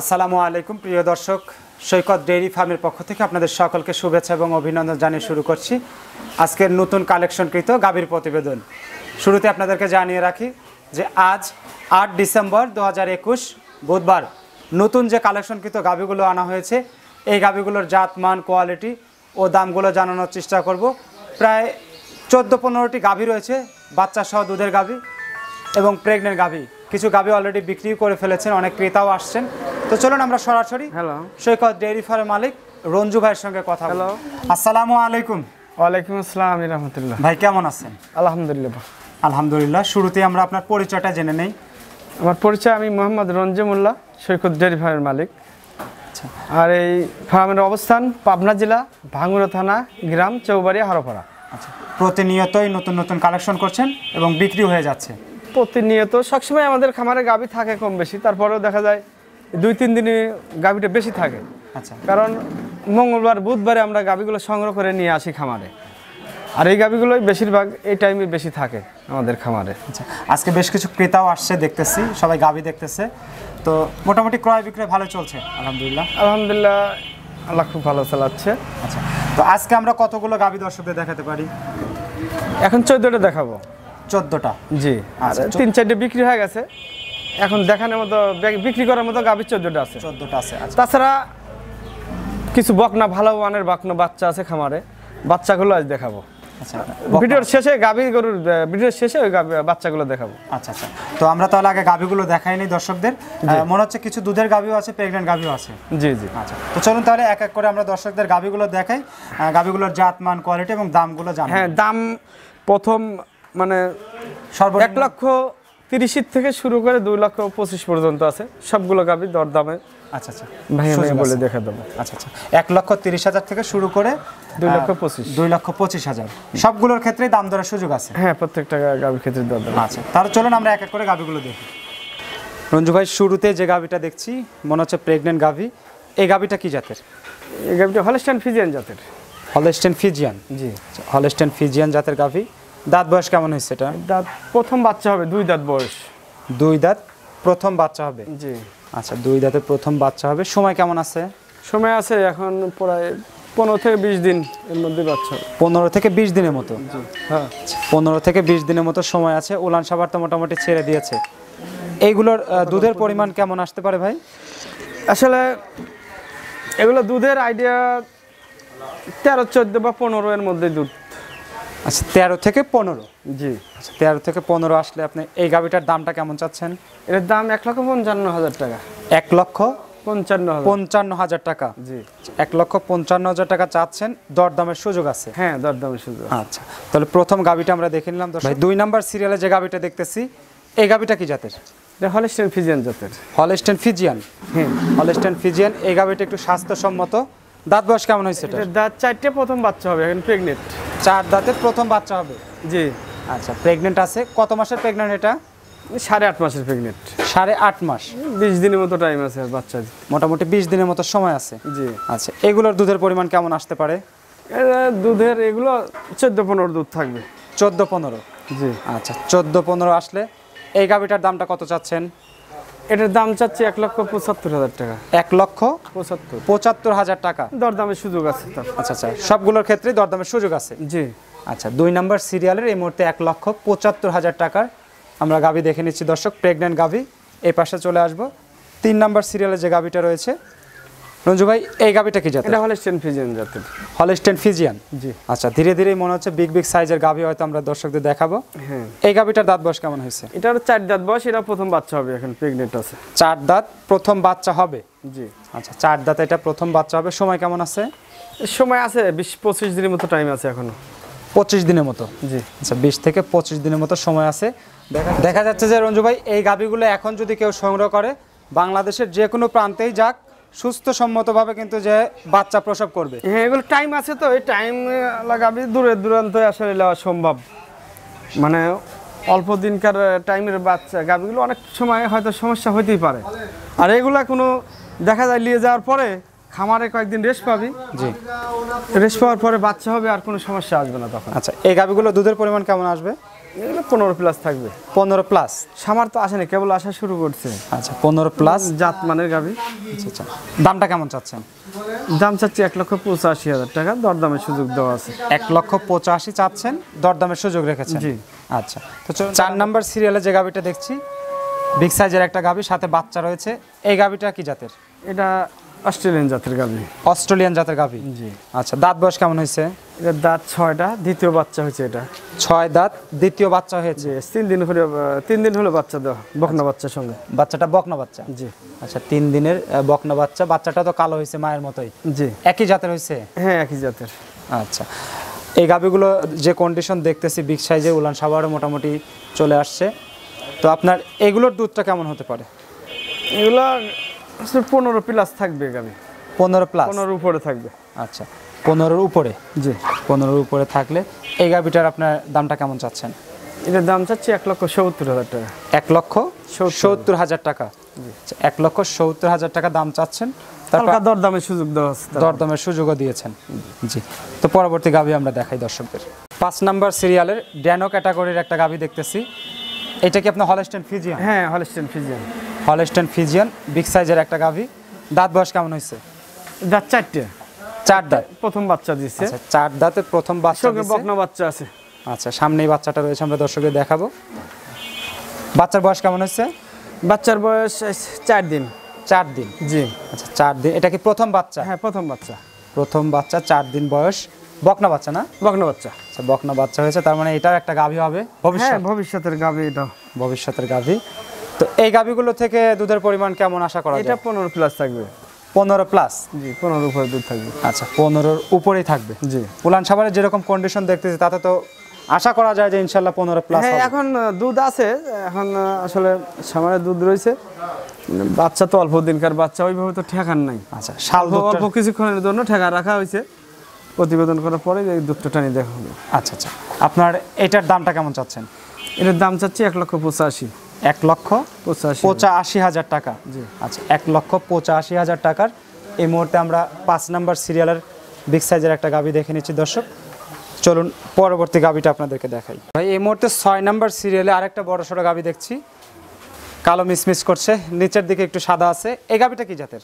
আসসালামু আলাইকুম প্রিয় দর্শক সৈকত ডেইরি ফার্মের পক্ষ থেকে আপনাদের সকলকে শুভেচ্ছা এবং অভিনন্দন জানিয়ে শুরু করছি আজকের নতুন কালেকশনকৃত গাভীর প্রতিবেদন শুরুতে আপনাদেরকে জানিয়ে রাখি যে আজ আট ডিসেম্বর দু বুধবার নতুন যে কালেকশনকৃত গাভীগুলো আনা হয়েছে এই গাভীগুলোর জাত মান কোয়ালিটি ও দামগুলো জানানোর চেষ্টা করব প্রায় চোদ্দো পনেরোটি গাভী রয়েছে বাচ্চা সহ দুধের গাভী এবং প্রেগনেন্ট গাভী কিছু গাবি অলরেডি বিক্রি করে ফেলেছেন অনেক ক্রেতাও আসছেন তো চলুন আমরা সরাসরি হ্যালো সৈকত ডেয়ারি ফার্মের মালিক রঞ্জু ভাইয়ের সঙ্গে কথা হ্যালো আসসালামু আলাইকুম ওয়ালাইকুম আসসালাম রহমতুল্লাহ ভাই কেমন আছেন আলহামদুলিল্লাহ আলহামদুলিল্লাহ শুরুতে আমরা আপনার পরিচয়টা জেনে নেই আমার পরিচয় আমি মোহাম্মদ রঞ্জুমুল্লাহ সৈকত ডেয়ারি ফার্মের মালিক আচ্ছা। আর এই ফার্মের অবস্থান পাবনা জেলা ভাঙুরা থানা গ্রাম চৌবাড়ি হারোপাড়া আচ্ছা প্রতিনিয়তই নতুন নতুন কালেকশন করছেন এবং বিক্রি হয়ে যাচ্ছে প্রতিনিয়ত সবসময় আমাদের খামারে গাবি থাকে কম বেশি তারপরেও দেখা যায় দুই তিন দিনে গাবিটা বেশি থাকে আচ্ছা কারণ মঙ্গলবার বুধবারে আমরা গাবিগুলো সংগ্রহ করে নিয়ে আসি খামারে আর এই গাবিগুলোই বেশিরভাগ এই টাইমে বেশি থাকে আমাদের খামারে আচ্ছা আজকে বেশ কিছু ক্রেতাও আসছে দেখতেছি সবাই গাবি দেখতেছে তো মোটামুটি ক্রয় বিক্রয় ভালো চলছে আলহামদুলিল্লাহ আলহামদুলিল্লাহ আল্লাহ খুব ভালো চালাচ্ছে আচ্ছা তো আজকে আমরা কতগুলো গাবি দর্শকদের দেখাতে পারি এখন চোদ্দটা দেখাবো চোদ্দটা জি আচ্ছা তিন চারটে বিক্রি হয়ে গেছে এখন দেখানোর মতো বিক্রি করার মতো গাভীর চোদ্দটা আছে চোদ্দটা আছে আচ্ছা। তাছাড়া কিছু বকনা ভালো মানের বকনা বাচ্চা আছে খামারে বাচ্চাগুলো আজ দেখাবো আচ্ছা, ভিডিওর শেষে গাভী গরুর ভিডিওর শেষে ওই বাচ্চাগুলো দেখাবো আচ্ছা আচ্ছা তো আমরা তাহলে আগে গাভীগুলো দেখাই নি দর্শকদের মনে হচ্ছে কিছু দুধের গাভীও আছে প্রেগনেন্ট গাভীও আছে জি জি আচ্ছা তো চলুন তাহলে এক এক করে আমরা দর্শকদের গাভীগুলো দেখাই গাভীগুলোর জাত মান কোয়ালিটি এবং দামগুলো জানি হ্যাঁ দাম প্রথম মানে এক লক্ষ তিরিশের থেকে শুরু করে দুই লক্ষ পঁচিশ পর্যন্ত আছে সবগুলো গাবি দরদামে আচ্ছা আচ্ছা বলে আচ্ছা আচ্ছা এক লক্ষ তিরিশ হাজার থেকে শুরু করে দুই লক্ষ পঁচিশ দুই লক্ষ পঁচিশ হাজার সবগুলোর দাম সুযোগ আছে হ্যাঁ প্রত্যেকটা ক্ষেত্রে আচ্ছা। তাহলে চলুন আমরা এক এক করে দেখি রঞ্জু ভাই শুরুতে যে গাবিটা দেখছি মনে হচ্ছে প্রেগনেন্ট গাভি এই গাবিটা কি জাতের এই ফিজিয়ান জাতের হলস্টেন ফিজিয়ান জি আচ্ছা, ফিজিয়ান জাতের গাভি দাঁত বয়স কেমন হয়েছে এটা দাঁত প্রথম বাচ্চা হবে দুই দাঁত বয়স দুই দাঁত প্রথম বাচ্চা হবে জি আচ্ছা দুই দাঁতের প্রথম বাচ্চা হবে সময় কেমন আছে সময় আছে এখন প্রায় পনেরো থেকে বিশ দিন এর মধ্যে বাচ্চা হবে পনেরো থেকে বিশ দিনের মতো হ্যাঁ পনেরো থেকে বিশ দিনের মতো সময় আছে উলান সাবার তো মোটামুটি ছেড়ে দিয়েছে এইগুলোর দুধের পরিমাণ কেমন আসতে পারে ভাই আসলে এগুলো দুধের আইডিয়া তেরো চোদ্দো বা পনেরো এর মধ্যে দুধ আচ্ছা তেরো থেকে পনেরো জি আচ্ছা তেরো থেকে পনেরো আসলে আপনি এই গাভিটার দামটা কেমন চাচ্ছেন এর দাম এক লক্ষ পঞ্চান্ন হাজার টাকা এক লক্ষ পঞ্চান্ন পঞ্চান্ন হাজার টাকা জি আচ্ছা, এক লক্ষ পঞ্চান্ন হাজার টাকা চাচ্ছেন দরদামের সুযোগ আছে হ্যাঁ দরদামের সুযোগ আচ্ছা তাহলে প্রথম গাড়িটা আমরা দেখে নিলাম দুই নাম্বার সিরিয়ালে যে গাড়িটা দেখতেছি এই গাড়িটা কি জাতের হলস্টেন ফিজিয়ান জাতের হলস্টেন ফিজিয়ান হ্যাঁ হলস্টেন ফিজিয়ান এই গাড়িটা একটু স্বাস্থ্যসম্মত দাঁত বয়স কেমন হয়েছে এটা দাঁত চারটে প্রথম বাচ্চা হবে এখন প্রেগনেন্ট চার দাঁতের প্রথম বাচ্চা হবে জি আচ্ছা প্রেগনেন্ট আছে কত মাসের প্রেগনেন্ট এটা সাড়ে আট মাসের প্রেগনেন্ট সাড়ে আট মাস বিশ দিনের মতো টাইম আছে বাচ্চা মোটামুটি বিশ দিনের মতো সময় আছে জি আচ্ছা এগুলোর দুধের পরিমাণ কেমন আসতে পারে দুধের এগুলো চোদ্দো পনেরো দুধ থাকবে চোদ্দো পনেরো জি আচ্ছা চোদ্দো পনেরো আসলে এই গাভিটার দামটা কত চাচ্ছেন এটার দাম চাচ্ছি এক লক্ষ পঁচাত্তর হাজার টাকা এক লক্ষ পঁচাত্তর পঁচাত্তর হাজার টাকা দরদামের সুযোগ আছে আচ্ছা আচ্ছা সবগুলোর ক্ষেত্রে দরদামের সুযোগ আছে জি আচ্ছা দুই নম্বর সিরিয়ালের এই মুহূর্তে এক লক্ষ পঁচাত্তর হাজার টাকার আমরা গাভি দেখে নিচ্ছি দর্শক প্রেগনেন্ট গাভি এই পাশে চলে আসব তিন নাম্বার সিরিয়ালে যে গাভিটা রয়েছে রঞ্জু ভাই এই গাবিটা কি জাত এটা হলস্টেন ফিজিয়ান জাতের হলস্টেন ফিজিয়ান জি আচ্ছা ধীরে ধীরে মনে হচ্ছে বিগ বিগ সাইজের গাবি হয়তো আমরা দর্শকদের দেখাবো হ্যাঁ এই গাবিটার দাঁত বয়স কেমন হয়েছে এটার চার দাঁত বয়স এটা প্রথম বাচ্চা হবে এখন প্রেগনেন্ট আছে চার দাঁত প্রথম বাচ্চা হবে জি আচ্ছা চার দাঁত এটা প্রথম বাচ্চা হবে সময় কেমন আছে সময় আছে বিশ পঁচিশ দিনের মতো টাইম আছে এখনো পঁচিশ দিনের মতো জি আচ্ছা বিশ থেকে পঁচিশ দিনের মতো সময় আছে দেখা যাচ্ছে যে রঞ্জু ভাই এই গাবিগুলো এখন যদি কেউ সংগ্রহ করে বাংলাদেশের যে কোনো প্রান্তেই যাক সুস্থ সম্মতভাবে কিন্তু যে বাচ্চা প্রসব করবে হ্যাঁ এগুলো টাইম আছে তো এই টাইম লাগাবি দূরে দূরান্ত আসলে নেওয়া সম্ভব মানে অল্প দিনকার টাইমের বাচ্চা গাভিগুলো অনেক সময় হয়তো সমস্যা হতেই পারে আর এগুলা কোনো দেখা যায় নিয়ে যাওয়ার পরে খামারে কয়েকদিন রেস্ট পাবি জি রেস্ট পাওয়ার পরে বাচ্চা হবে আর কোনো সমস্যা আসবে না তখন আচ্ছা এই গাভিগুলো দুধের পরিমাণ কেমন আসবে এগুলো পনেরো প্লাস থাকবে পনেরো প্লাস সামার তো আসেনি কেবল আসা শুরু করছে আচ্ছা পনেরো প্লাস জাত মানের গাবি আচ্ছা আচ্ছা দামটা কেমন চাচ্ছেন দাম চাচ্ছি এক লক্ষ পঁচাশি হাজার টাকা দরদামের সুযোগ দেওয়া আছে এক লক্ষ পঁচাশি চাচ্ছেন দরদামের সুযোগ রেখেছেন জি আচ্ছা তো চার নাম্বার সিরিয়ালে যে গাবিটা দেখছি বিগ সাইজের একটা গাবি সাথে বাচ্চা রয়েছে এই গাবিটা কি জাতের এটা অস্ট্রেলিয়ান জাতের গাভী অস্ট্রেলিয়ান জাতের গাভী জি আচ্ছা দাঁত বয়স কেমন হয়েছে এটা দাঁত ছয়টা দ্বিতীয় বাচ্চা হয়েছে এটা ছয় দাঁত দ্বিতীয় বাচ্চা হয়েছে তিন দিন হলো তিন দিন হলো বাচ্চা দেওয়া বকনা আচ্ছা। বাচ্চার সঙ্গে বাচ্চাটা বকনা বাচ্চা জি আচ্ছা তিন দিনের বকনা বাচ্চা বাচ্চাটা তো কালো হয়েছে মায়ের মতোই জি একই জাতের হয়েছে হ্যাঁ একই জাতের আচ্ছা এই গাভীগুলো যে কন্ডিশন দেখতেছি বিগ সাইজে উলান সাবারও মোটামুটি চলে আসছে তো আপনার এগুলোর দুধটা কেমন হতে পারে এগুলো পনেরো প্লাস থাকবে গাবি পনেরো প্লাস পনেরো উপরে থাকবে আচ্ছা পনেরোর উপরে জি পনেরোর উপরে থাকলে এই গাবিটার আপনার দামটা কেমন চাচ্ছেন এটার দাম চাচ্ছি এক লক্ষ সত্তর হাজার টাকা এক লক্ষ সত্তর হাজার টাকা আচ্ছা, এক লক্ষ সত্তর টাকা দাম চাচ্ছেন তারপর দরদামের সুযোগ দরদামের সুযোগও দিয়েছেন জি তো পরবর্তী গাবি আমরা দেখাই দর্শকদের পাঁচ নাম্বার সিরিয়ালের ড্যানো ক্যাটাগরির একটা গাবি দেখতেছি এটা কি আপনার হলস্টেন ফিজিয়ান হ্যাঁ Holstein Friesian Holstein Friesian big সাইজের একটা গাভি দাঁত বয়স কেমন হয়েছে দাঁত চারটে চার দাঁত প্রথম বাচ্চা দিচ্ছে চার দাঁতে প্রথম বাচ্চা বকনা বাচ্চা আছে আচ্ছা সামনেই বাচ্চাটা রয়েছে আমরা দর্শকদের দেখাবো বাচ্চার বয়স কেমন হচ্ছে বাচ্চার বয়স চার দিন চার দিন জি আচ্ছা চার দিন এটা কি প্রথম বাচ্চা হ্যাঁ প্রথম বাচ্চা প্রথম বাচ্চা চার দিন বয়স বকনা বাচ্চা না বকনা বাচ্চা আচ্ছা বকনা বাচ্চা হয়েছে তার মানে এটাও একটা গাভী হবে ভবিষ্যৎ হ্যাঁ, ভবিষ্যতের গাভী এটা ভবিষ্যতের গাভী তো এই গাভীগুলো থেকে দুধের পরিমাণ কেমন আশা করা এটা পনেরো প্লাস থাকবে পনেরো প্লাস জি পনেরোর উপরে দুধ থাকবে আচ্ছা পনেরোর উপরেই থাকবে জি পুলান সাবারের যেরকম কন্ডিশন দেখতেছি তাতে তো আশা করা যায় যে ইনশাল্লাহ পনেরো প্লাস হ্যাঁ, এখন দুধ আছে এখন আসলে সামারের দুধ রয়েছে বাচ্চা তো অল্প দিনকার বাচ্চা ওইভাবে তো ঠেকান নাই আচ্ছা অল্প কিছুক্ষণের জন্য ঠেকা রাখা হয়েছে প্রতিবেদন করার পরে এই দুধটা টানি দেখা হবে আচ্ছা আচ্ছা আপনার এটার দামটা কেমন চাচ্ছেন এটার দাম চাচ্ছি এক লক্ষ পঁচাশি এক লক্ষ পঁচাশি হাজার টাকা আচ্ছা এক লক্ষ পঁচাশি হাজার টাকার এই মুহূর্তে আমরা পাঁচ নাম্বার সিরিয়ালের বিগ সাইজের একটা গাবি দেখে নিচ্ছি দর্শক চলুন পরবর্তী গাবিটা আপনাদেরকে দেখাই ভাই এই মুহূর্তে ছয় নাম্বার সিরিয়ালে আরেকটা বড় সড়ো গাবি দেখছি কালো মিসমিস করছে নিচের দিকে একটু সাদা আছে এই গাবিটা কি জাতের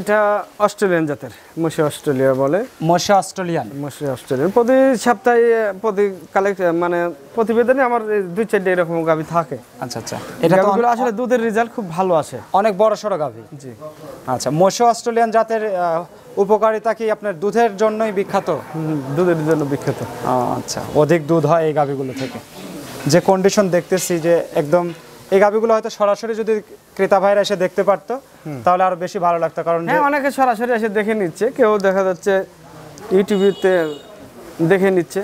এটা অস্ট্রেলিয়ান জাতের মশা অস্ট্রেলিয়া বলে মশা অস্ট্রেলিয়ান মশি অস্ট্রেলিয়ান প্রতি সপ্তাহে প্রতি কালেক্ট মানে প্রতিবেদনে আমার দুই চারটে এরকম গাভী থাকে আচ্ছা আচ্ছা এটা গাভীগুলো আসলে দুধের রেজাল্ট খুব ভালো আসে অনেক বড় সড়ো গাভী জি আচ্ছা মশা অস্ট্রেলিয়ান জাতের উপকারিতা কি আপনার দুধের জন্যই বিখ্যাত দুধের জন্য বিখ্যাত আচ্ছা অধিক দুধ হয় এই গাভীগুলো থেকে যে কন্ডিশন দেখতেছি যে একদম এই গাভীগুলো হয়তো সরাসরি যদি ক্রেতা ভাইরা এসে দেখতে পারতো তাহলে আরো বেশি ভালো লাগতো কারণ হ্যাঁ অনেকে সরাসরি এসে দেখে নিচ্ছে কেউ দেখা যাচ্ছে ইউটিউবে দেখে নিচ্ছে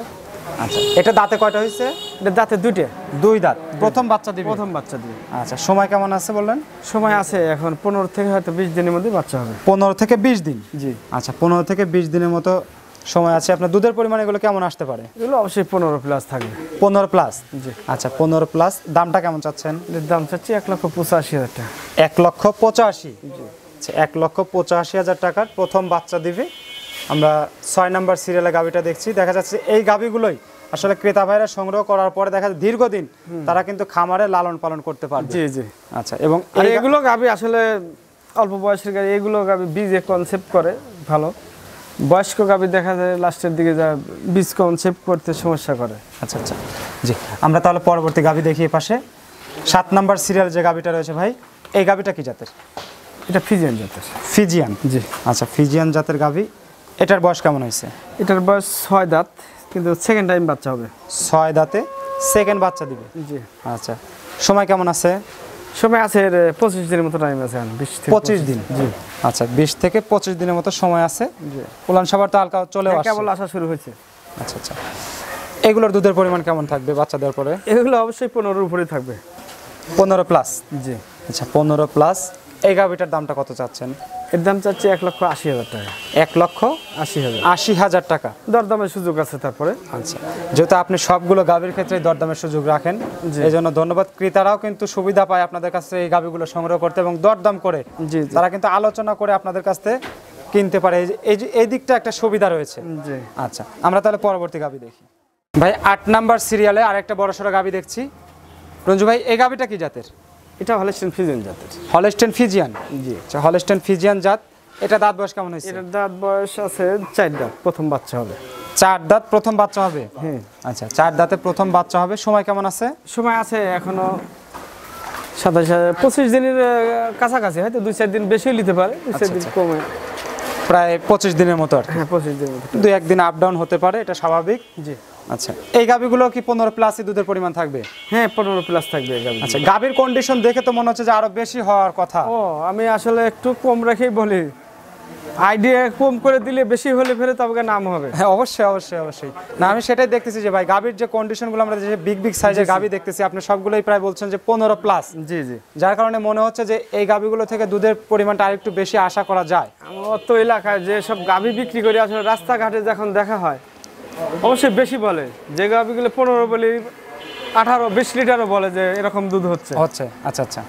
আচ্ছা এটা দাঁতে কয়টা হয়েছে এটা দাঁতে দুইটা দুই দাঁত প্রথম বাচ্চা প্রথম বাচ্চা আচ্ছা সময় কেমন আছে বললেন সময় আছে এখন পনেরো থেকে হয়তো বিশ দিনের মধ্যে বাচ্চা হবে পনেরো থেকে বিশ দিন জি আচ্ছা পনেরো থেকে বিশ দিনের মতো সময় আছে আপনার দুধের পরিমাণ এগুলো কেমন আসতে পারে এগুলো অবশ্যই পনেরো প্লাস থাকবে পনেরো প্লাস জি আচ্ছা পনেরো প্লাস দামটা কেমন চাচ্ছেন দাম চাচ্ছি এক লক্ষ পঁচাশি হাজার টাকা এক লক্ষ পঁচাশি আচ্ছা এক লক্ষ পঁচাশি হাজার টাকার প্রথম বাচ্চা দিবে আমরা ছয় নাম্বার সিরিয়ালে গাভীটা দেখছি দেখা যাচ্ছে এই গাবিগুলোই আসলে ক্রেতা ভাইরা সংগ্রহ করার পরে দেখা যায় দীর্ঘদিন তারা কিন্তু খামারে লালন পালন করতে পারে জি জি আচ্ছা এবং এগুলো গাভী আসলে অল্প বয়সের গাড়ি এগুলো গাবি বীজে কনসেপ্ট করে ভালো বয়স্ক গাভী দেখা যায় লাস্টের দিকে যা বীজ কম সেভ করতে সমস্যা করে আচ্ছা আচ্ছা জি আমরা তাহলে পরবর্তী গাভী দেখি পাশে সাত নাম্বার সিরিয়াল যে গাভীটা রয়েছে ভাই এই গাভীটা কি জাতের এটা ফিজিয়ান জাতের ফিজিয়ান জি আচ্ছা ফিজিয়ান জাতের গাভী এটার বয়স কেমন হয়েছে এটার বয়স ছয় দাঁত কিন্তু সেকেন্ড টাইম বাচ্চা হবে ছয় দাঁতে সেকেন্ড বাচ্চা দিবে জি আচ্ছা সময় কেমন আছে সময় আছে পঁচিশ দিনের মতো টাইম আছে পঁচিশ দিন জি আচ্ছা বিশ থেকে পঁচিশ দিনের মতো সময় আছে পোলান সবার তো হালকা চলে হ্যাঁ, কেবল আসা শুরু হয়েছে আচ্ছা আচ্ছা এগুলোর দুধের পরিমাণ কেমন থাকবে বাচ্চা দেওয়ার পরে এগুলো অবশ্যই পনেরোর উপরে থাকবে পনেরো প্লাস জি আচ্ছা পনেরো প্লাস এই গাভিটার দামটা কত চাচ্ছেন এর দাম চাচ্ছি এক লক্ষ আশি হাজার টাকা এক লক্ষ আশি হাজার আশি হাজার টাকা দরদামের সুযোগ আছে তারপরে আচ্ছা যেহেতু আপনি সবগুলো গাভীর ক্ষেত্রে দরদামের সুযোগ রাখেন এই জন্য ধন্যবাদ ক্রেতারাও কিন্তু সুবিধা পায় আপনাদের কাছে এই গাভীগুলো সংগ্রহ করতে এবং দরদাম করে জি তারা কিন্তু আলোচনা করে আপনাদের কাছ থেকে কিনতে পারে এই এই দিকটা একটা সুবিধা রয়েছে জি আচ্ছা আমরা তাহলে পরবর্তী গাভী দেখি ভাই আট নাম্বার সিরিয়ালে আরেকটা বড়সড় গাভী দেখছি রঞ্জু ভাই এই গাভীটা কি জাতের এটা হলস্টেন ফিজিয়ান জাত হলেস্টেন ফিজিয়ান জি আচ্ছা হলেস্টেন ফিজিয়ান জাত এটা দাঁত বয়স কেমন হয়েছে এটা দাঁত বয়স আছে চার দাঁত প্রথম বাচ্চা হবে চার দাঁত প্রথম বাচ্চা হবে হ্যাঁ আচ্ছা চার দাঁতে প্রথম বাচ্চা হবে সময় কেমন আছে সময় আছে এখনো সাতাশ পঁচিশ দিনের কাছাকাছি হয়তো দুই চার দিন বেশিও নিতে পারে দুই চার আচ্ছা, দিন আচ্ছা। কমে প্রায় পঁচিশ দিনের মতো আর হ্যাঁ পঁচিশ দিনের মতো দু একদিন আপ ডাউন হতে পারে এটা স্বাভাবিক জি আচ্ছা এই গাবিগুলো কি পনেরো প্লাসই দুধের পরিমাণ থাকবে হ্যাঁ পনেরো প্লাস থাকবে গাবি আচ্ছা গাবির কন্ডিশন দেখে তো মনে হচ্ছে যে আরো বেশি হওয়ার কথা ও আমি আসলে একটু কম রেখেই বলি আইডিয়া কম করে দিলে বেশি হলে ফেরে তবে নাম হবে হ্যাঁ অবশ্যই অবশ্যই অবশ্যই না আমি সেটাই দেখতেছি যে ভাই গাবির যে কন্ডিশনগুলো আমরা যে বিগ বিগ সাইজের গাবি দেখতেছি আপনি সবগুলোই প্রায় বলছেন যে পনেরো প্লাস জি জি যার কারণে মনে হচ্ছে যে এই গাবিগুলো থেকে দুধের পরিমাণটা আরেকটু বেশি আশা করা যায় অত এলাকায় যে সব গাবি বিক্রি করি আসলে রাস্তাঘাটে যখন দেখা হয় অবশ্যই বেশি বলে যে গুলো পনেরো বলি আঠারো বিশ লিটারও বলে যে এরকম দুধ হচ্ছে হচ্ছে আচ্ছা আচ্ছা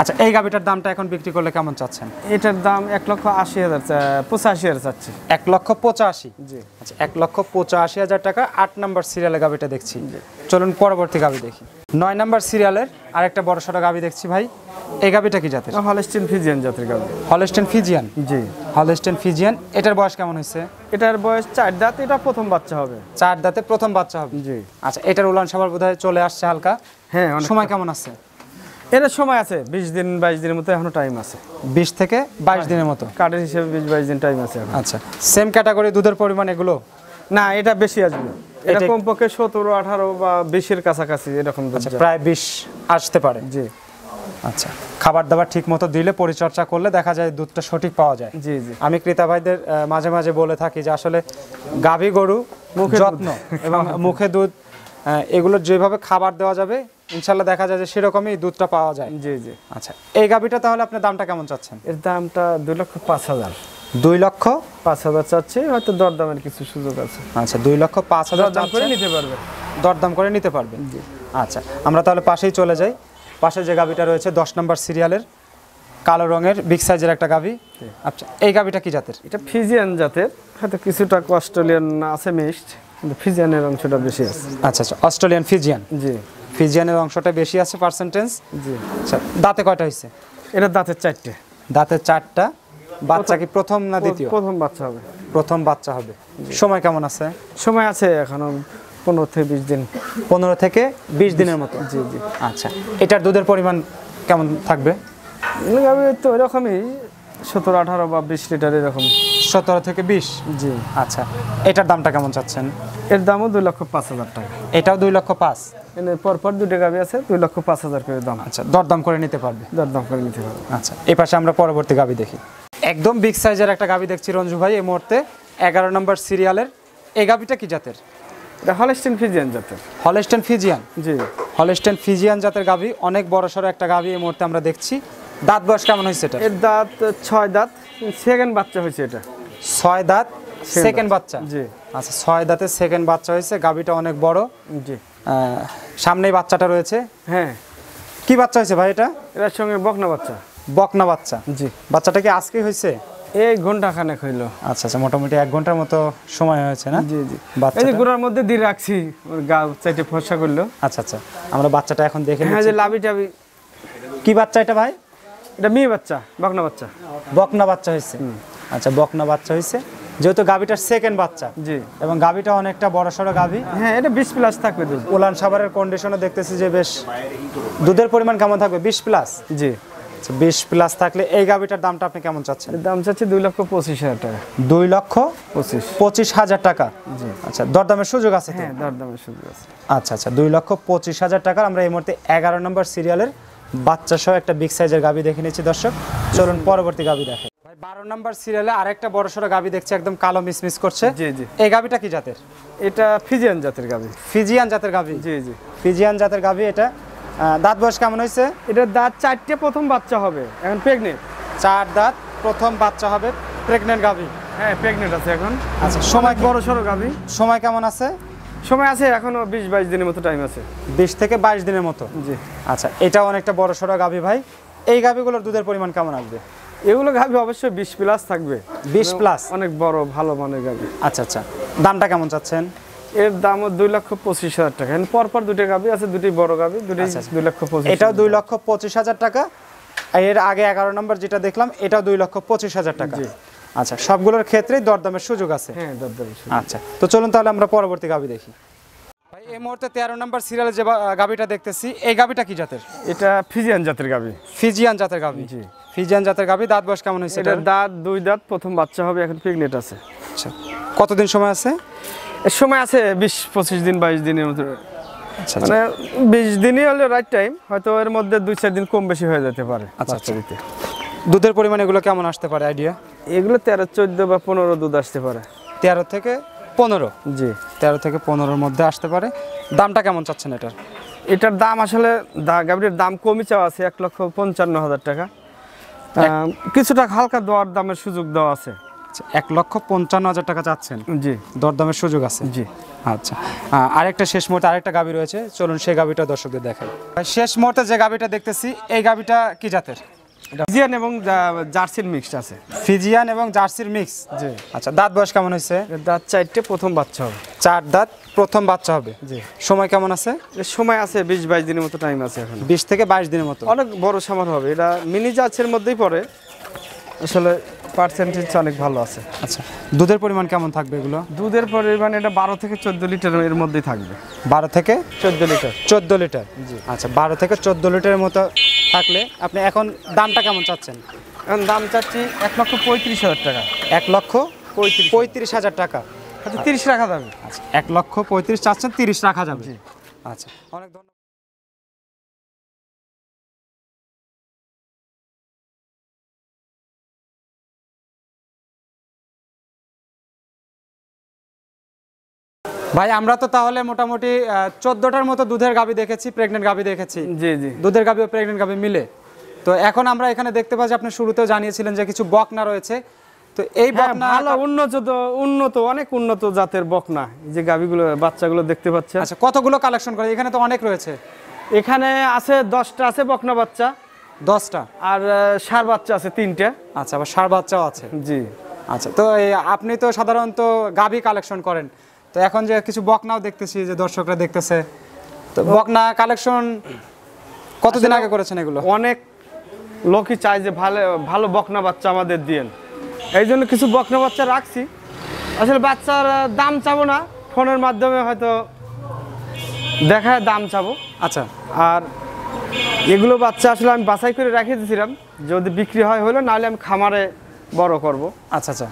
আচ্ছা এই গাভিটার দামটা এখন বিক্রি করলে কেমন চাচ্ছেন এটার দাম এক লক্ষ আশি হাজার পঁচাশি হাজার চাচ্ছে এক লক্ষ পঁচাশি জি আচ্ছা এক লক্ষ পঁচাশি হাজার টাকা আট নম্বর সিরিয়ালের গাভিটা দেখছি চলুন পরবর্তী গাভি দেখি নয় নম্বর সিরিয়ালের আরেকটা বড়সড় গাভি দেখছি ভাই এই গাবিটা কি জাতের হলস্টেন ফিজিয়ান জাতের গাবি হলস্টেন ফিজিয়ান জি হলস্টেন ফিজিয়ান এটার বয়স কেমন হয়েছে এটার বয়স চার এটা প্রথম বাচ্চা হবে চার দাঁতে প্রথম বাচ্চা হবে জি আচ্ছা এটার উলান সবার চলে আসছে হালকা হ্যাঁ সময় কেমন আছে সময় আছে বিশ দিন বাইশ দিনের মতো এখনো টাইম আছে বিশ থেকে বাইশ দিনের মতো কার্ডের হিসেবে বিশ বাইশ দিন টাইম আছে আচ্ছা সেম ক্যাটাগরি দুধের পরিমাণ এগুলো না এটা বেশি আসবে এটা কমপক্ষে সতেরো আঠারো বা বিশের কাছাকাছি এরকম আচ্ছা, প্রায় বিশ আসতে পারে জি আচ্ছা খাবার দাবার ঠিক মতো দিলে পরিচর্যা করলে দেখা যায় দুধটা সঠিক পাওয়া যায় জি জি আমি ক্রেতা ভাইদের মাঝে মাঝে বলে থাকি যে আসলে গাভী গরু মুখে যত্ন এবং মুখে দুধ এগুলো যেভাবে খাবার দেওয়া যাবে ইনশাল্লাহ দেখা যায় যে সেরকমই দুধটা পাওয়া যায় জি জি আচ্ছা এই গাভীটা তাহলে আপনার দামটা কেমন চাচ্ছেন এর দামটা দুই লক্ষ পাঁচ হাজার দুই লক্ষ পাঁচ হাজার চাচ্ছে হয়তো দরদামের কিছু সুযোগ আছে আচ্ছা দুই লক্ষ পাঁচ হাজার দাম করে নিতে পারবে দরদাম করে নিতে পারবেন জি আচ্ছা আমরা তাহলে পাশেই চলে যাই পাশে যে গাভিটা রয়েছে দশ নম্বর সিরিয়ালের কালো রঙের বিগ সাইজের একটা গাভি আচ্ছা এই গাভিটা কি জাতের এটা ফিজিয়ান জাতের হয়তো কিছুটা অস্ট্রেলিয়ান আছে মিক্সড কিন্তু ফিজিয়ানের অংশটা বেশি আছে আচ্ছা আচ্ছা অস্ট্রেলিয়ান ফিজিয়ান জি ফিজিয়ানের অংশটা বেশি আছে পার্সেন্টেজ জি আচ্ছা দাঁতে কয়টা হয়েছে এটা দাঁতের চারটে দাঁতের চারটা বাচ্চা কি প্রথম না দ্বিতীয় প্রথম বাচ্চা হবে প্রথম বাচ্চা হবে সময় কেমন আছে সময় আছে এখনো পনেরো থেকে বিশ দিন পনেরো থেকে বিশ দিনের মতো জি জি আচ্ছা এটার দুধের পরিমাণ কেমন থাকবে আমি তো এরকমই সতেরো আঠারো বা বিশ লিটার এরকম সতেরো থেকে বিশ জি আচ্ছা এটার দামটা কেমন চাচ্ছেন এর দামও দুই লক্ষ পাঁচ হাজার টাকা এটাও দুই লক্ষ পাঁচ পরপর দুটো গাভী আছে দুই লক্ষ পাঁচ হাজার করে দাম আচ্ছা দরদাম করে নিতে পারবে দরদাম করে নিতে পারবে আচ্ছা এ পাশে আমরা পরবর্তী গাবি দেখি একদম বিগ সাইজের একটা গাবি দেখছি রঞ্জু ভাই এই মুহূর্তে এগারো নম্বর সিরিয়ালের এই গাভীটা কি জাতের এটা হলস্টেন ফিজিয়ান জাতের হলস্টেন ফিজিয়ান জি হলস্টেন ফিজিয়ান জাতের গাভী অনেক বড় সড়ো একটা গাভী এই মুহূর্তে আমরা দেখছি দাঁত বয়স কেমন হয়েছে এটা এর দাঁত ছয় দাঁত সেকেন্ড বাচ্চা হয়েছে এটা ছয় দাঁত সেকেন্ড বাচ্চা জি আচ্ছা ছয় দাঁতের সেকেন্ড বাচ্চা হয়েছে গাভীটা অনেক বড় জি সামনেই বাচ্চাটা রয়েছে হ্যাঁ কি বাচ্চা হয়েছে ভাই এটা এটার সঙ্গে বকনা বাচ্চা বকনা বাচ্চা জি বাচ্চাটা কি আজকে হয়েছে এই ঘন্টা খানেক হইলো আচ্ছা আচ্ছা মোটামুটি এক ঘন্টার মতো সময় হয়েছে না জি জি এই যে গোড়ার মধ্যে দিয়ে রাখছি ওর গা চাইটে ফর্সা করলো আচ্ছা আচ্ছা আমরা বাচ্চাটা এখন দেখে হ্যাঁ যে লাভি টাবি কি বাচ্চা এটা ভাই এটা মেয়ে বাচ্চা বকনা বাচ্চা বকনা বাচ্চা হয়েছে আচ্ছা বকনা বাচ্চা হয়েছে যেহেতু গাভিটার সেকেন্ড বাচ্চা জি এবং গাভিটা অনেকটা বড় সড়ো গাভি হ্যাঁ এটা বিশ প্লাস থাকবে দুধ ওলান সাবারের কন্ডিশনও দেখতেছি যে বেশ দুধের পরিমাণ কেমন থাকবে বিশ প্লাস জি আচ্ছা, বিশ প্লাস থাকলে এই গাভিটার দামটা আপনি কেমন চাচ্ছেন দাম চাচ্ছি দুই লক্ষ পঁচিশ হাজার টাকা দুই লক্ষ পঁচিশ পঁচিশ হাজার টাকা আচ্ছা দরদামের সুযোগ আছে হ্যাঁ দরদামের সুযোগ আছে আচ্ছা আচ্ছা দুই লক্ষ পঁচিশ হাজার টাকা আমরা এই মুহূর্তে এগারো নম্বর সিরিয়ালের বাচ্চা সহ একটা বিগ সাইজের গাবি দেখে নেছি দর্শক চলুন পরবর্তী গাবি দেখে ভাই বারো নম্বর সিরিয়ালে আরেকটা বড় সরো গাবি দেখছি একদম কালো মিসমিস করছে জি জি এই গাভিটা কি জাতের এটা ফিজিয়ান জাতের গাভি ফিজিয়ান জাতের গাভি জি জি ফিজিয়ান জাতের গাভি এটা দাঁত বয়স কেমন হয়েছে এটার দাঁত চারটে প্রথম বাচ্চা হবে এখন প্রেগনেন্ট চার দাঁত প্রথম বাচ্চা হবে প্রেগনেন্ট গাভী হ্যাঁ প্রেগনেন্ট আছে এখন আচ্ছা সময় বড় সড়ো গাভী সময় কেমন আছে সময় আছে এখনো বিশ বাইশ দিনের মতো টাইম আছে বিশ থেকে বাইশ দিনের মতো জি আচ্ছা এটা অনেকটা বড় সড়ো গাভী ভাই এই গাভীগুলোর দুধের পরিমাণ কেমন আসবে এগুলো গাভী অবশ্যই বিশ প্লাস থাকবে বিশ প্লাস অনেক বড় ভালো মানের গাভী আচ্ছা আচ্ছা দামটা কেমন চাচ্ছেন এর দাম দুই লক্ষ পঁচিশ হাজার টাকা পরপর দুটি গাবি আছে দুটি বড় গাবি দুটি দুই লক্ষ পঁচিশ এটাও দুই লক্ষ পঁচিশ হাজার টাকা এর আগে এগারো নম্বর যেটা দেখলাম এটাও দুই লক্ষ পঁচিশ হাজার টাকা আচ্ছা সবগুলোর ক্ষেত্রেই দরদামের সুযোগ আছে হ্যাঁ দরদামের আচ্ছা তো চলুন তাহলে আমরা পরবর্তী গাবি দেখি এই মুহূর্তে তেরো নম্বর সিরিয়ালে যে গাবিটা দেখতেছি এই গাবিটা কি জাতের এটা ফিজিয়ান জাতের গাবি ফিজিয়ান জাতের গাবি জি ফিজিয়ান জাতের গাবি দাঁত বয়স কেমন হয়েছে এটা দাঁত দুই দাঁত প্রথম বাচ্চা হবে এখন প্রেগনেন্ট আছে আচ্ছা কতদিন সময় আছে সময় আছে বিশ পঁচিশ দিন বাইশ দিনের মতো আচ্ছা, মানে আচ্ছা। বিশ দিনই হলে রাইট টাইম হয়তো এর মধ্যে দুই চার দিন কম বেশি হয়ে যেতে পারে আচ্ছা, আচ্ছা। দিতে দুধের পরিমাণ এগুলো কেমন আসতে পারে আইডিয়া এগুলো তেরো চোদ্দো বা পনেরো দুধ আসতে পারে তেরো থেকে পনেরো জি তেরো থেকে পনেরোর মধ্যে আসতে পারে দামটা কেমন চাচ্ছেন এটার এটার দাম আসলে গাভীর দাম কমই চাওয়া আছে এক লক্ষ পঞ্চান্ন হাজার টাকা কিছুটা হালকা দেওয়ার দামের সুযোগ দেওয়া আছে আচ্ছা এক লক্ষ পঞ্চান্ন হাজার টাকা চাচ্ছেন জি দরদামের সুযোগ আছে জি আচ্ছা আরেকটা শেষ মুহূর্তে আরেকটা গাবি রয়েছে চলুন সেই গাবিটা দর্শকদের দেখাই শেষ মুহূর্তে যে গাবিটা দেখতেছি এই গাবিটা কি জাতের ফিজিয়ান এবং জার্সির মিক্স আছে ফিজিয়ান এবং জার্সির মিক্স জি আচ্ছা দাঁত বয়স কেমন হয়েছে দাঁত চারটে প্রথম বাচ্চা হবে চার দাঁত প্রথম বাচ্চা হবে জি সময় কেমন আছে সময় আছে বিশ বাইশ দিনের মতো টাইম আছে এখন বিশ থেকে বাইশ দিনের মতো অনেক বড় সামার হবে এটা মিনি জার্সির মধ্যেই পড়ে আসলে পার্সেন্টেজ অনেক ভালো আছে আচ্ছা দুধের পরিমাণ কেমন থাকবে এগুলো দুধের পরিমাণ এটা বারো থেকে চোদ্দ এর মধ্যেই থাকবে বারো থেকে চোদ্দ লিটার চোদ্দ লিটার জি আচ্ছা বারো থেকে চোদ্দ লিটারের মতো থাকলে আপনি এখন দামটা কেমন চাচ্ছেন এখন দাম চাচ্ছি এক লক্ষ পঁয়ত্রিশ হাজার টাকা এক লক্ষ পঁয়ত্রিশ পঁয়ত্রিশ হাজার টাকা আচ্ছা তিরিশ রাখা যাবে আচ্ছা এক লক্ষ পঁয়ত্রিশ চাচ্ছেন তিরিশ রাখা যাবে আচ্ছা অনেক ধন্যবাদ ভাই আমরা তো তাহলে মোটামুটি চোদ্দটার মতো দুধের গাবি দেখেছি প্রেগনেন্ট গাবি দেখেছি জি জি দুধের গাবি ও প্রেগনেন্ট গাবি মিলে তো এখন আমরা এখানে দেখতে পাচ্ছি আপনি শুরুতেও জানিয়েছিলেন যে কিছু বকনা রয়েছে তো এই হ্যাঁ, বকনা ভালো উন্নত উন্নত অনেক উন্নত জাতের বকনা যে গাবিগুলো বাচ্চাগুলো দেখতে পাচ্ছেন আচ্ছা কতগুলো কালেকশন করে এখানে তো অনেক রয়েছে এখানে আছে দশটা আছে বকনা বাচ্চা দশটা আর সার বাচ্চা আছে তিনটা আচ্ছা আবার সার বাচ্চাও আছে জি আচ্ছা তো আপনি তো সাধারণত গাবি কালেকশন করেন তো এখন যে কিছু বকনাও দেখতেছি যে দর্শকরা দেখতেছে তো বকনা কালেকশন কতদিন আগে করেছেন এগুলো অনেক লোকই চায় যে ভালো ভালো বকনা বাচ্চা আমাদের দিয়ে এই জন্য কিছু বকনা বাচ্চা রাখছি আসলে বাচ্চার দাম চাবো না ফোনের মাধ্যমে হয়তো দেখায় দাম চাবো আচ্ছা আর এগুলো বাচ্চা আসলে আমি বাছাই করে রেখে দিয়েছিলাম যদি বিক্রি হয় হলো নাহলে আমি খামারে বড় করব আচ্ছা আচ্ছা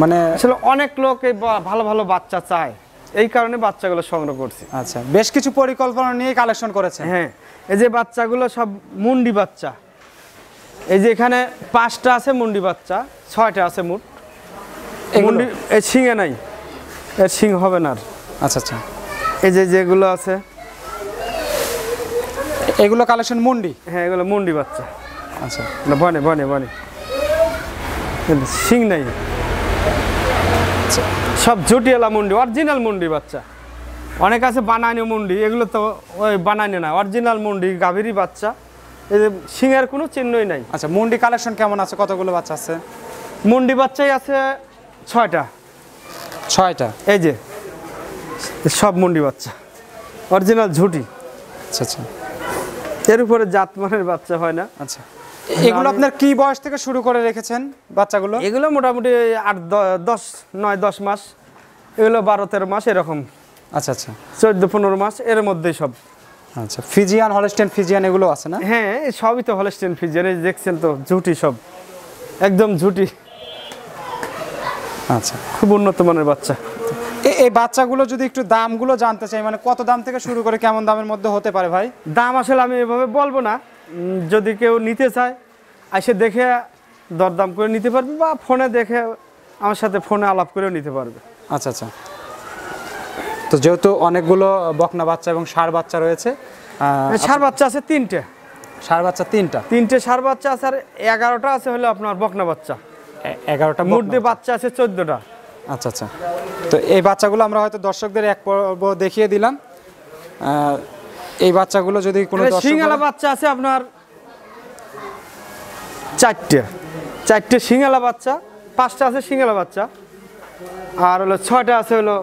মানে আসলে অনেক লোক এই ভালো ভালো বাচ্চা চায় এই কারণে বাচ্চাগুলো সংগ্রহ করছি আচ্ছা বেশ কিছু পরিকল্পনা নিয়ে কালেকশন করেছে হ্যাঁ এই যে বাচ্চাগুলো সব মুন্ডি বাচ্চা এই যে এখানে পাঁচটা আছে মুন্ডি বাচ্চা ছয়টা আছে মুট মুন্ডি এই শিঙে নাই এর শিং হবে না আচ্ছা আচ্ছা এই যে যেগুলো আছে এগুলো কালেকশন মুন্ডি হ্যাঁ এগুলো মুন্ডি বাচ্চা আচ্ছা বনে বনে বনে শিং নাই আচ্ছা সব জুটিয়ালা মুন্ডি অরিজিনাল মুন্ডি বাচ্চা অনেক আছে বানানো মুন্ডি এগুলো তো ওই বানানো না অরিজিনাল মুন্ডি গাভীরই বাচ্চা এই সিংয়ের কোনো চিহ্নই নাই আচ্ছা মুন্ডি কালেকশন কেমন আছে কতগুলো বাচ্চা আছে মুন্ডি বাচ্চাই আছে ছয়টা ছয়টা এই যে সব মুন্ডি বাচ্চা অরিজিনাল ঝুটি আচ্ছা আচ্ছা এর উপরে জাতমানের বাচ্চা হয় না আচ্ছা এগুলো আপনার কি বয়স থেকে শুরু করে রেখেছেন বাচ্চাগুলো এগুলো মোটামুটি আট দশ নয় দশ মাস এগুলো বারো তেরো মাস এরকম আচ্ছা আচ্ছা চোদ্দ পনেরো মাস এর মধ্যেই সব আচ্ছা ফিজিয়ান হলস্টেন ফিজিয়ান এগুলো আছে না হ্যাঁ সবই তো হলস্টেন ফিজিয়ান এই দেখছেন তো ঝুটি সব একদম ঝুটি আচ্ছা খুব উন্নত মানের বাচ্চা এই বাচ্চাগুলো যদি একটু দামগুলো জানতে চাই মানে কত দাম থেকে শুরু করে কেমন দামের মধ্যে হতে পারে ভাই দাম আসলে আমি এভাবে বলবো না যদি কেউ নিতে চায় এসে দেখে দরদাম করে নিতে পারবে বা ফোনে দেখে আমার সাথে ফোনে আলাপ করেও নিতে পারবে আচ্ছা আচ্ছা তো যেহেতু অনেকগুলো বকনা বাচ্চা এবং সার বাচ্চা রয়েছে সার আচ্ছা। বাচ্চা আছে তিনটে সার বাচ্চা তিনটা তিনটে সার বাচ্চা আছে আর এগারোটা আছে হলো আপনার বকনা বাচ্চা এগারোটা মুর্দি বাচ্চা আছে চোদ্দোটা আচ্ছা আচ্ছা তো এই বাচ্চাগুলো আমরা হয়তো দর্শকদের এক পর্ব দেখিয়ে দিলাম এই বাচ্চাগুলো যদি কোনো সিঙ্গালা বাচ্চা আছে আপনার চারটে চারটে সিঙ্গালা বাচ্চা পাঁচটা আছে সিঙ্গালা বাচ্চা আর হলো ছয়টা আছে হলো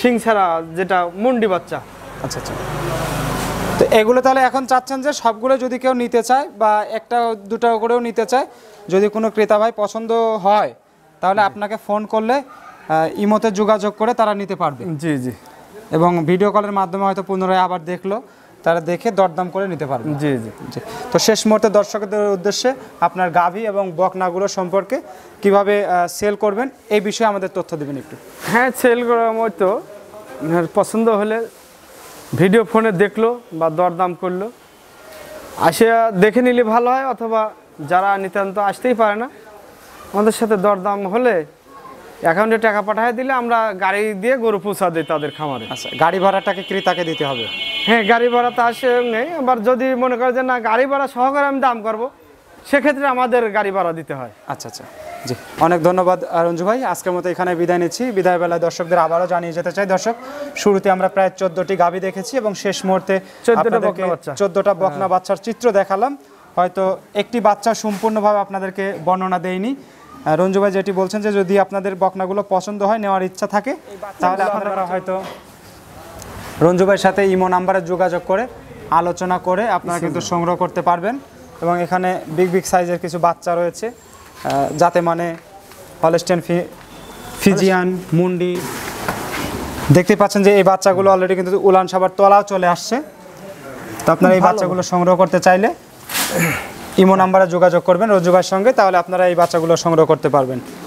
সিংছাড়া যেটা মুন্ডি বাচ্চা আচ্ছা আচ্ছা তো এগুলো তাহলে এখন চাচ্ছেন যে সবগুলো যদি কেউ নিতে চায় বা একটা দুটো করেও নিতে চায় যদি কোনো ক্রেতা ভাই পছন্দ হয় তাহলে আপনাকে ফোন করলে ইমোতে যোগাযোগ করে তারা নিতে পারবে জি জি এবং ভিডিও কলের মাধ্যমে হয়তো পুনরায় আবার দেখলো তারা দেখে দরদাম করে নিতে পারবে জি জি জি তো শেষ মুহূর্তে দর্শকদের উদ্দেশ্যে আপনার গাভী এবং বকনাগুলো সম্পর্কে কিভাবে সেল করবেন এই বিষয়ে আমাদের তথ্য দেবেন একটু হ্যাঁ সেল করার মতো পছন্দ হলে ভিডিও ফোনে দেখলো বা দরদাম করলো আসে দেখে নিলে ভালো হয় অথবা যারা নিতান্ত আসতেই পারে না আমাদের সাথে দরদাম হলে অ্যাকাউন্টে টাকা পাঠিয়ে দিলে আমরা গাড়ি দিয়ে গরু পৌঁছা দিই তাদের খামারে আচ্ছা গাড়ি ভাড়াটাকে ক্রেতাকে দিতে হবে হ্যাঁ গাড়ি ভাড়া তো আসে নেই আবার যদি মনে করে যে না গাড়ি ভাড়া সহকারে আমি দাম করবো সেক্ষেত্রে আমাদের গাড়ি ভাড়া দিতে হয় আচ্ছা আচ্ছা জি অনেক ধন্যবাদ রঞ্জু ভাই আজকের মতো এখানে বিদায় নিচ্ছি বিদায় বেলায় দর্শকদের আবারও জানিয়ে যেতে চাই দর্শক শুরুতে আমরা প্রায় চোদ্দটি গাবি দেখেছি এবং শেষ মুহূর্তে চোদ্দটা বকনা হ্যাঁ। বাচ্চার চিত্র দেখালাম হয়তো একটি বাচ্চা সম্পূর্ণভাবে আপনাদেরকে বর্ণনা দেয়নি রঞ্জু ভাই যেটি বলছেন যে যদি আপনাদের বকনাগুলো পছন্দ হয় নেওয়ার ইচ্ছা থাকে তাহলে আপনারা হয়তো রঞ্জু ভাইয়ের সাথে ইমো নাম্বারে যোগাযোগ করে আলোচনা করে আপনারা কিন্তু সংগ্রহ করতে পারবেন এবং এখানে বিগ বিগ সাইজের কিছু বাচ্চা রয়েছে যাতে মানে হলেস্টেন ফিজিয়ান মুন্ডি দেখতে পাচ্ছেন যে এই বাচ্চাগুলো অলরেডি কিন্তু উলান সাবার তলাও চলে আসছে তো আপনারা এই বাচ্চাগুলো সংগ্রহ করতে চাইলে ইমো নাম্বারে যোগাযোগ করবেন রজ্জু ভাইয়ের সঙ্গে তাহলে আপনারা এই বাচ্চাগুলো সংগ্রহ করতে পারবেন